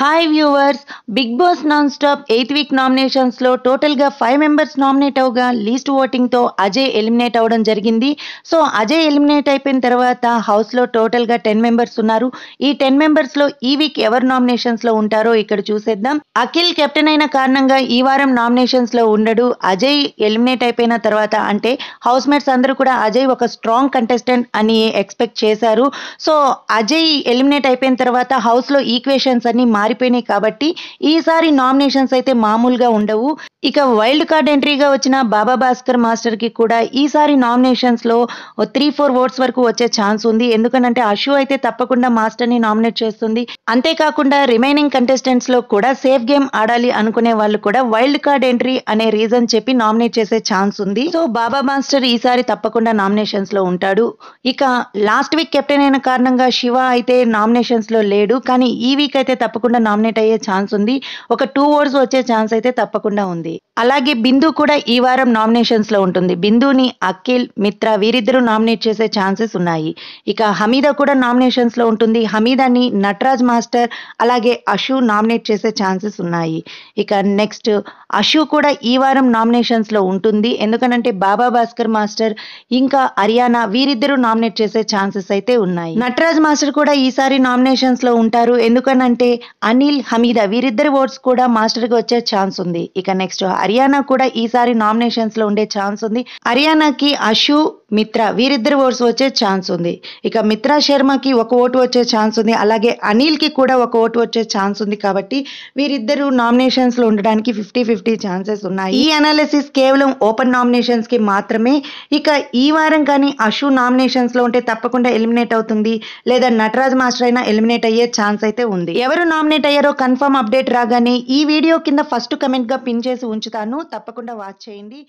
hi viewers Bigg Boss non stop eighth week నామినేషన్స్లో టోటల్గా five members nominate అవగా least voting తో Ajay eliminate అవ్వడం జరిగింది సో అజయ్ ఎలిమినేట్ అయిపోయిన తర్వాత హౌస్లో టోటల్గా టెన్ మెంబర్స్ ఉన్నారు ఈ టెన్ లో ఈ వీక్ ఎవరు నామినేషన్స్లో ఉంటారో ఇక్కడ చూసేద్దాం అఖిల్ కెప్టెన్ అయిన కారణంగా ఈ వారం నామినేషన్స్లో ఉండడు అజయ్ ఎలిమినేట్ అయిపోయిన తర్వాత అంటే హౌస్ మేట్స్ అందరూ కూడా అజయ్ ఒక స్ట్రాంగ్ కంటెస్టెంట్ అని ఎక్స్పెక్ట్ చేశారు సో అజయ్ ఎలిమినేట్ అయిపోయిన తర్వాత హౌస్లో ఈక్వేషన్స్ అన్ని మారిపోయినాయి కాబట్టి ఈసారి నామినేషన్స్ అయితే మామూలుగా ఉండవు ఇక వైల్డ్ కార్డ్ ఎంట్రీగా వచ్చిన బాబా భాస్కర్ మాస్టర్ కి కూడా ఈసారి లో త్రీ ఫోర్ ఓట్స్ వరకు వచ్చే ఛాన్స్ ఉంది ఎందుకనంటే అశు అయితే తప్పకుండా మాస్టర్ ని నామినేట్ చేస్తుంది అంతేకాకుండా రిమైనింగ్ కంటెస్టెంట్స్ లో కూడా సేఫ్ గేమ్ ఆడాలి అనుకునే వాళ్ళు కూడా వైల్డ్ కార్డ్ ఎంట్రీ అనే రీజన్ చెప్పి నామినేట్ చేసే ఛాన్స్ ఉంది సో బాబా మాస్టర్ ఈసారి తప్పకుండా నామినేషన్స్ లో ఉంటాడు ఇక లాస్ట్ వీక్ కెప్టెన్ అయిన కారణంగా శివ అయితే లో లేడు కానీ ఈ వీక్ అయితే తప్పకుండా తప్పకుండా నామినేట్ అయ్యే ఛాన్స్ ఉంది ఒక టూ ఓట్స్ వచ్చే ఛాన్స్ అయితే తప్పకుండా ఉంది అలాగే బిందు కూడా ఈ వారం నామినేషన్స్ లో ఉంటుంది బిందుని అఖిల్ మిత్ర వీరిద్దరూ నామినేట్ చేసే ఛాన్సెస్ ఉన్నాయి ఇక హమీద కూడా నామినేషన్స్ లో ఉంటుంది హమీదాని నటరాజ్ మాస్టర్ అలాగే అషు నామినేట్ చేసే ఛాన్సెస్ ఉన్నాయి ఇక నెక్స్ట్ అషు కూడా ఈ వారం నామినేషన్స్ లో ఉంటుంది ఎందుకనంటే బాబా భాస్కర్ మాస్టర్ ఇంకా హర్యానా వీరిద్దరూ నామినేట్ చేసే ఛాన్సెస్ అయితే ఉన్నాయి నటరాజ్ మాస్టర్ కూడా ఈసారి నామినేషన్స్ లో ఉంటారు ఎందుకనంటే అనిల్ హమీద వీరిద్దరి ఓట్స్ కూడా మాస్టర్ కి వచ్చే ఛాన్స్ ఉంది ఇక నెక్స్ట్ హర్యానా కూడా ఈసారి నామినేషన్స్లో ఉండే ఛాన్స్ ఉంది హర్యానాకి అశు మిత్ర వీరిద్దరు ఓట్స్ వచ్చే ఛాన్స్ ఉంది ఇక మిత్రా శర్మకి ఒక ఓటు వచ్చే ఛాన్స్ ఉంది అలాగే అనిల్కి కూడా ఒక ఓటు వచ్చే ఛాన్స్ ఉంది కాబట్టి వీరిద్దరూ నామినేషన్స్లో ఉండడానికి ఫిఫ్టీ ఫిఫ్టీ ఛాన్సెస్ ఉన్నాయి ఈ అనాలిసిస్ కేవలం ఓపెన్ నామినేషన్స్కి మాత్రమే ఇక ఈ వారం కానీ అషు నామినేషన్స్లో ఉంటే తప్పకుండా ఎలిమినేట్ అవుతుంది లేదా నటరాజ్ మాస్టర్ అయినా ఎలిమినేట్ అయ్యే ఛాన్స్ అయితే ఉంది ఎవరు నామినేట్ అయ్యారో కన్ఫర్మ్ అప్డేట్ రాగానే ఈ వీడియో కింద ఫస్ట్ కమెంట్గా పిన్ చేసి ఉంచుతాను తప్పకుండా వాచ్ చేయండి